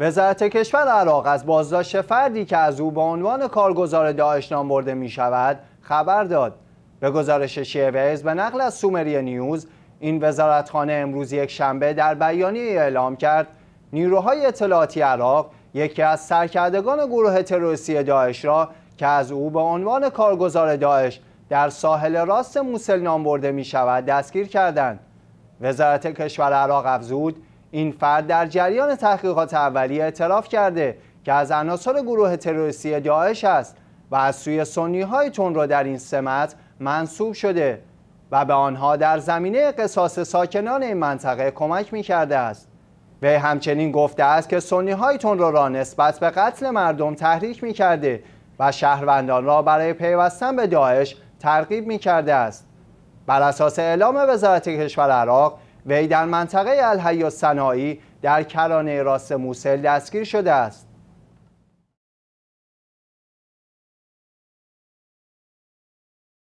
وزارت کشور عراق از بازداشت فردی که از او به عنوان کارگزار داعش نام برده می شود خبر داد به گزارش شیوز به نقل از سومری نیوز این وزارتخانه امروز یک شنبه در بیانیه اعلام کرد نیروهای اطلاعاتی عراق یکی از سرکردگان گروه تروریستی داعش را که از او به عنوان کارگزار داعش در ساحل راست موسل نام برده می شود دستگیر کردند وزارت کشور عراق افزود این فرد در جریان تحقیقات اولیه اعتراف کرده که از عناصر گروه تروریستی داعش است و از سوی سنی های تون را در این سمت منصوب شده و به آنها در زمینه قصاص ساکنان این منطقه کمک می کرده است وی همچنین گفته است که سنی های تون را نسبت به قتل مردم تحریک می کرده و شهروندان را برای پیوستن به داعش ترغیب می کرده است بر اساس اعلام وزارت کشور عراق وی در منطقه الحیا و صناعی در کرانه راست موسل دستگیر شده است